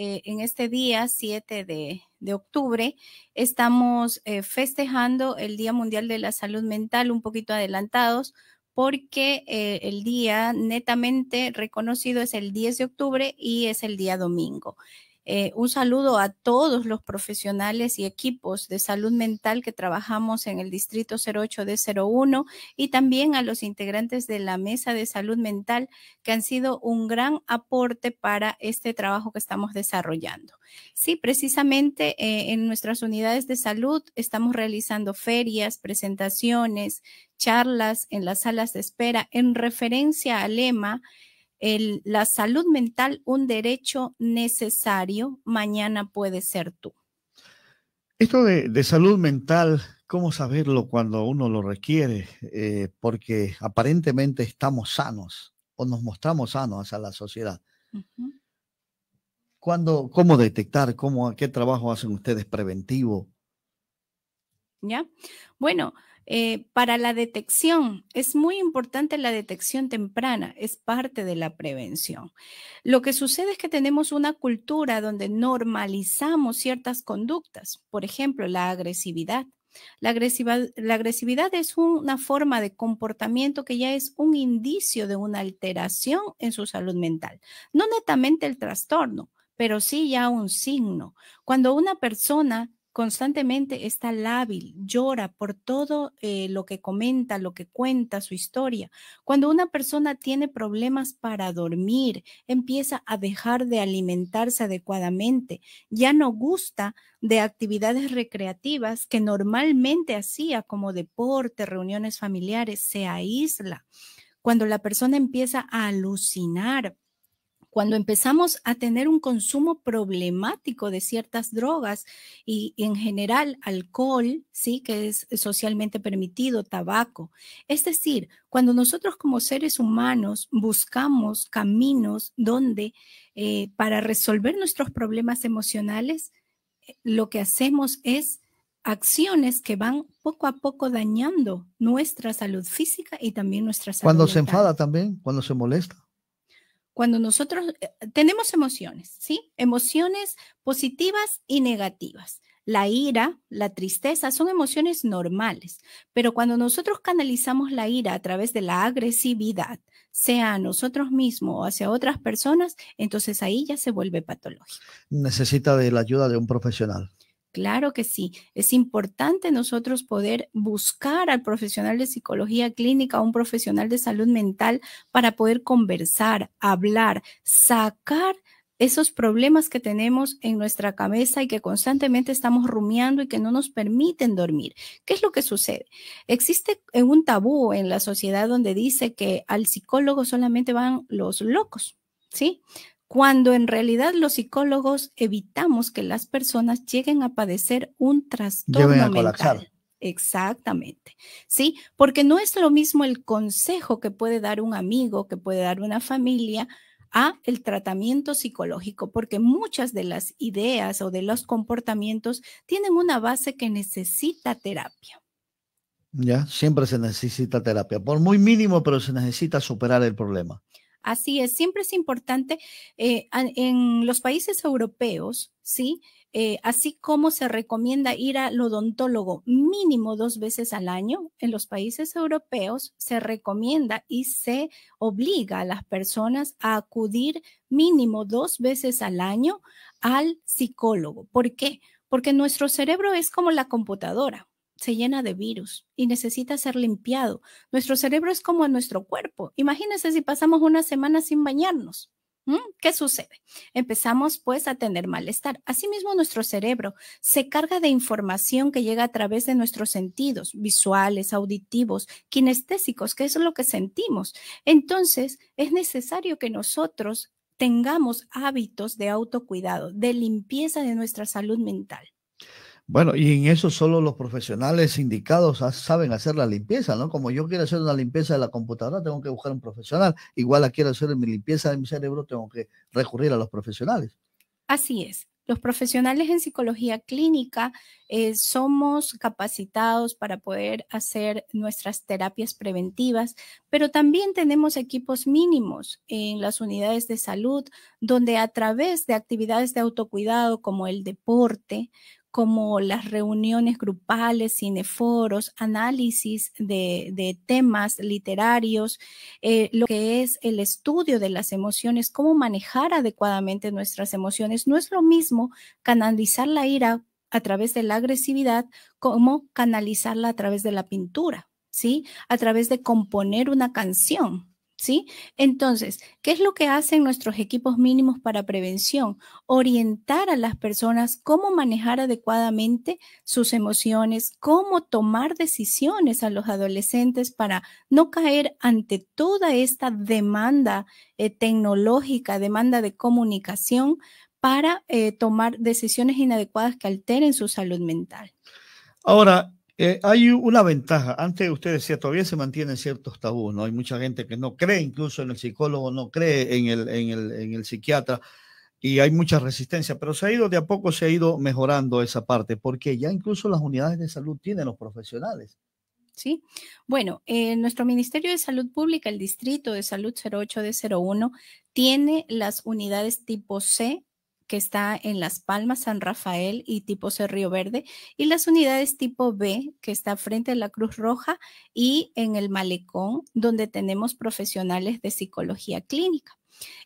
Eh, en este día 7 de, octubre estamos eh, festejando el Día Mundial de la Salud Mental un poquito adelantados porque eh, el día netamente reconocido es el 10 de octubre y es el día domingo. Eh, un saludo a todos los profesionales y equipos de salud mental que trabajamos en el Distrito 08 de 01 y también a los integrantes de la Mesa de Salud Mental que han sido un gran aporte para este trabajo que estamos desarrollando. Sí, precisamente eh, en nuestras unidades de salud estamos realizando ferias, presentaciones, charlas en las salas de espera en referencia al lema la salud mental un derecho necesario, mañana puede ser tú. Esto de, salud mental, ¿cómo saberlo cuando uno lo requiere? Eh, porque aparentemente estamos sanos o nos mostramos sanos a la sociedad. ¿Cómo detectar? Cómo, ¿Qué trabajo hacen ustedes preventivo? ¿ya? Bueno, eh, para la detección, es muy importante la detección temprana, es parte de la prevención. Lo que sucede es que tenemos una cultura donde normalizamos ciertas conductas, por ejemplo, la agresividad. La agresividad, la agresividad es una forma de comportamiento que ya es un indicio de una alteración en su salud mental. No netamente el trastorno, pero sí ya un signo. Cuando una persona constantemente está lábil, llora por todo eh, lo que comenta, lo que cuenta, su historia. Cuando una persona tiene problemas para dormir, empieza a dejar de alimentarse adecuadamente, ya no gusta de actividades recreativas que normalmente hacía como deporte, reuniones familiares, se aísla. Cuando la persona empieza a alucinar, cuando empezamos a tener un consumo problemático de ciertas drogas y, en general alcohol, sí, que es socialmente permitido, tabaco. Es decir, cuando nosotros como seres humanos buscamos caminos donde eh, para resolver nuestros problemas emocionales, eh, lo que hacemos es acciones que van poco a poco dañando nuestra salud física y también nuestra salud. Cuando se enfada también, cuando se molesta cuando nosotros eh, tenemos emociones, ¿sí? Emociones positivas y negativas. La ira, la tristeza son emociones normales, pero cuando nosotros canalizamos la ira a través de la agresividad, sea a nosotros mismos o hacia otras personas, entonces ahí ya se vuelve patológico. Necesita de la ayuda de un profesional. Claro que sí. Es importante nosotros poder buscar al profesional de psicología clínica, un profesional de salud mental, para poder conversar, hablar, sacar esos problemas que tenemos en nuestra cabeza y que constantemente estamos rumiando y que no nos permiten dormir. ¿Qué es lo que sucede? Existe un tabú en la sociedad donde dice que al psicólogo solamente van los locos, ¿sí? cuando en realidad los psicólogos evitamos que las personas lleguen a padecer un trastorno a Colapsar. Exactamente, ¿sí? Porque no es lo mismo el consejo que puede dar un amigo, que puede dar una familia, a el tratamiento psicológico, porque muchas de las ideas o de los comportamientos tienen una base que necesita terapia. Ya, siempre se necesita terapia, por muy mínimo, pero se necesita superar el problema. Así es, siempre es importante eh, en los países europeos, ¿sí? Eh, así como se recomienda ir al odontólogo mínimo dos veces al año, en los países europeos se recomienda y se obliga a las personas a acudir mínimo dos veces al año al psicólogo. ¿Por qué? Porque nuestro cerebro es como la computadora se llena de virus y necesita ser limpiado. Nuestro cerebro es como nuestro cuerpo. Imagínense si pasamos una semana sin bañarnos. ¿Mm? ¿Qué sucede? Empezamos pues a tener malestar. Asimismo, nuestro cerebro se carga de información que llega a través de nuestros sentidos visuales, auditivos, kinestésicos, que es lo que sentimos. Entonces, es necesario que nosotros tengamos hábitos de autocuidado, de limpieza de nuestra salud mental. Bueno, y en eso solo los profesionales indicados saben hacer la limpieza, ¿no? Como yo quiero hacer una limpieza de la computadora, tengo que buscar un profesional. Igual la quiero hacer mi limpieza de mi cerebro, tengo que recurrir a los profesionales. Así es. Los profesionales en psicología clínica eh, somos capacitados para poder hacer nuestras terapias preventivas, pero también tenemos equipos mínimos en las unidades de salud, donde a través de actividades de autocuidado como el deporte, como las reuniones grupales, cineforos, análisis de, temas literarios, eh, lo que es el estudio de las emociones, cómo manejar adecuadamente nuestras emociones. No es lo mismo canalizar la ira a través de la agresividad como canalizarla a través de la pintura, ¿sí? A través de componer una canción, ¿Sí? Entonces, ¿qué es lo que hacen nuestros equipos mínimos para prevención? Orientar a las personas cómo manejar adecuadamente sus emociones, cómo tomar decisiones a los adolescentes para no caer ante toda esta demanda eh, tecnológica, demanda de comunicación para eh, tomar decisiones inadecuadas que alteren su salud mental. Ahora, eh, hay una ventaja. Antes ustedes decía, todavía se mantienen ciertos tabús, ¿no? Hay mucha gente que no cree incluso en el psicólogo, no cree en el, en el, en el psiquiatra y hay mucha resistencia, pero se ha ido de a poco, se ha ido mejorando esa parte, porque ya incluso las unidades de salud tienen los profesionales. Sí, bueno, eh, nuestro Ministerio de Salud Pública, el Distrito de Salud 08 de 01, tiene las unidades tipo C que está en Las Palmas, San Rafael y tipo Cerrío Verde, y las unidades tipo B, que está frente a la Cruz Roja y en el Malecón, donde tenemos profesionales de psicología clínica.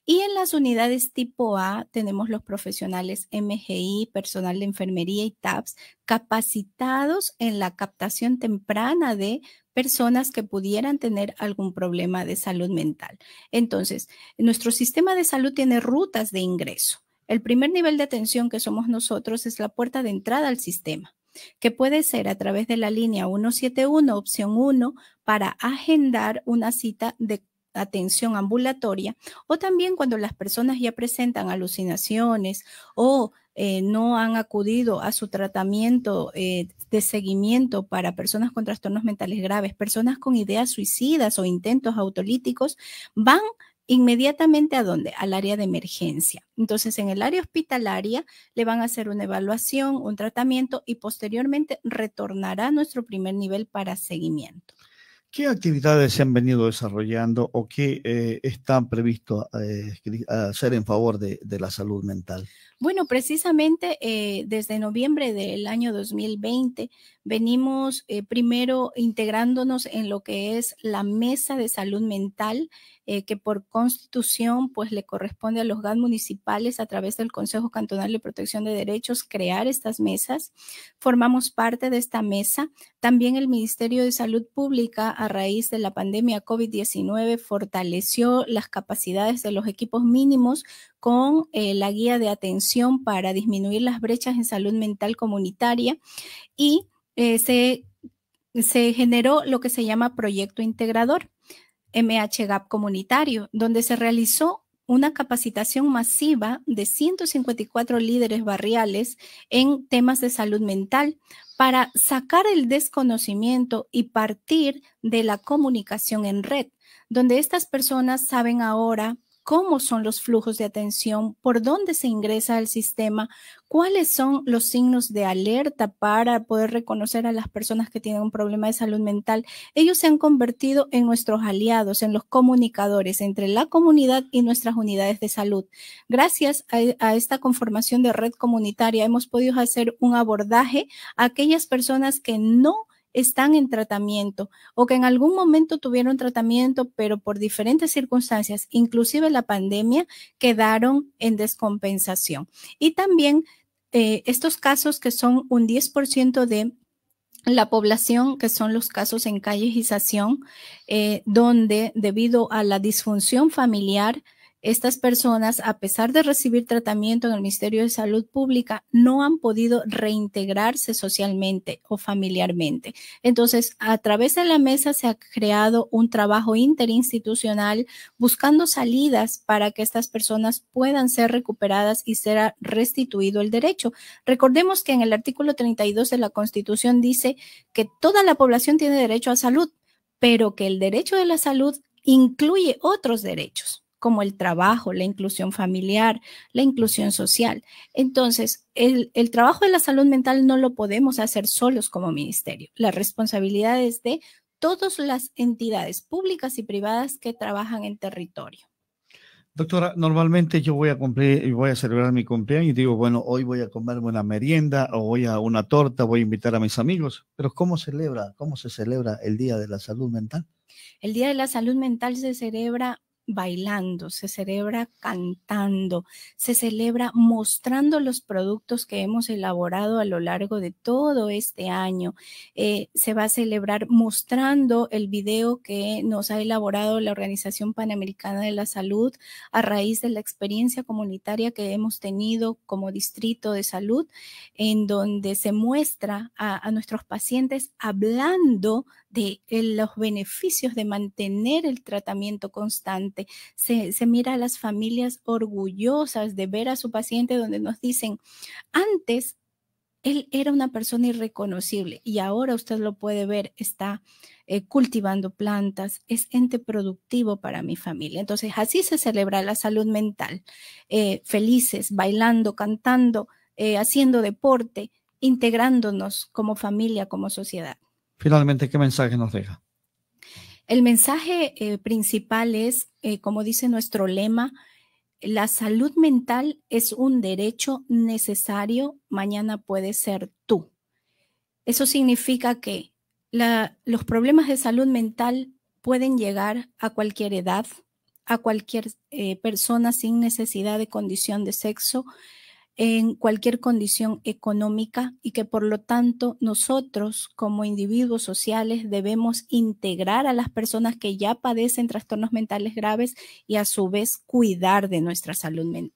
Y en las unidades tipo A tenemos los profesionales MGI, personal de enfermería y TAPS capacitados en la captación temprana de personas que pudieran tener algún problema de salud mental. Entonces, nuestro sistema de salud tiene rutas de ingreso. El primer nivel de atención que somos nosotros es la puerta de entrada al sistema, que puede ser a través de la línea 171, opción 1, para agendar una cita de atención ambulatoria o también cuando las personas ya presentan alucinaciones o eh, no han acudido a su tratamiento eh, de seguimiento para personas con trastornos mentales graves, personas con ideas suicidas o intentos autolíticos, van inmediatamente a dónde? Al área de emergencia. Entonces, en el área hospitalaria le van a hacer una evaluación, un tratamiento y posteriormente retornará a nuestro primer nivel para seguimiento. ¿Qué actividades se han venido desarrollando o qué eh, están previstos eh, hacer en favor de, la salud mental? Bueno, precisamente eh, desde noviembre del año 2020 venimos primero integrándonos en lo que es la mesa de salud mental, que por constitución pues le corresponde a los GAN municipales a través del Consejo Cantonal de Protección de Derechos crear estas mesas. Formamos parte de esta mesa. También el Ministerio de Salud Pública a raíz de la pandemia COVID-19 fortaleció las capacidades de los equipos mínimos con eh, la guía de atención para disminuir las brechas en salud mental comunitaria y eh, se, se generó lo que se llama Proyecto Integrador. MHGAP comunitario, donde se realizó una capacitación masiva de 154 líderes barriales en temas de salud mental para sacar el desconocimiento y partir de la comunicación en red, donde estas personas saben ahora cómo son los flujos de atención, por dónde se ingresa al sistema, cuáles son los signos de alerta para poder reconocer a las personas que tienen un problema de salud mental. Ellos se han convertido en nuestros aliados, en los comunicadores entre la comunidad y nuestras unidades de salud. Gracias a, e, esta conformación de red comunitaria hemos podido hacer un abordaje a aquellas personas que no están en tratamiento o que en algún momento tuvieron tratamiento, pero por diferentes circunstancias, inclusive la pandemia, quedaron en descompensación. Y también eh, estos casos que son un 10% de la población, que son los casos en callejización, eh, donde debido a la disfunción familiar, estas personas, a pesar de recibir tratamiento en el Ministerio de Salud Pública, no han podido reintegrarse socialmente o familiarmente. Entonces, a través de la mesa se ha creado un trabajo interinstitucional buscando salidas para que estas personas puedan ser recuperadas y será restituido el derecho. Recordemos que en el artículo 32 de la Constitución dice que toda la población tiene derecho a salud, pero que el derecho de la salud incluye otros derechos como el trabajo, la inclusión familiar, la inclusión social. Entonces, el, trabajo de la salud mental no lo podemos hacer solos como ministerio. La responsabilidad es de todas las entidades públicas y privadas que trabajan en territorio. Doctora, normalmente yo voy a cumplir, y voy a celebrar mi cumpleaños y digo, bueno, hoy voy a comerme una merienda o voy a una torta, voy a invitar a mis amigos. Pero ¿cómo celebra, cómo se celebra el Día de la Salud Mental? El Día de la Salud Mental se celebra bailando, se celebra cantando, se celebra mostrando los productos que hemos elaborado a lo largo de todo este año. Eh, se va a celebrar mostrando el video que nos ha elaborado la Organización Panamericana de la Salud a raíz de la experiencia comunitaria que hemos tenido como distrito de salud, en donde se muestra a, a nuestros pacientes hablando de eh, los beneficios de mantener el tratamiento constante. Se, mira a las familias orgullosas de ver a su paciente donde nos dicen, antes él era una persona irreconocible y ahora usted lo puede ver, está eh, cultivando plantas, es ente productivo para mi familia. Entonces, así se celebra la salud mental, eh, felices, bailando, cantando, haciendo deporte, integrándonos como familia, como sociedad. Finalmente, ¿qué mensaje nos deja? El mensaje eh, principal es, eh, como dice nuestro lema, la salud mental es un derecho necesario, mañana puede ser tú. Eso significa que los problemas de salud mental pueden llegar a cualquier edad, a cualquier eh, persona sin necesidad de condición de sexo, en cualquier condición económica y que por lo tanto nosotros como individuos sociales debemos integrar a las personas que ya padecen trastornos mentales graves y a su vez cuidar de nuestra salud mental.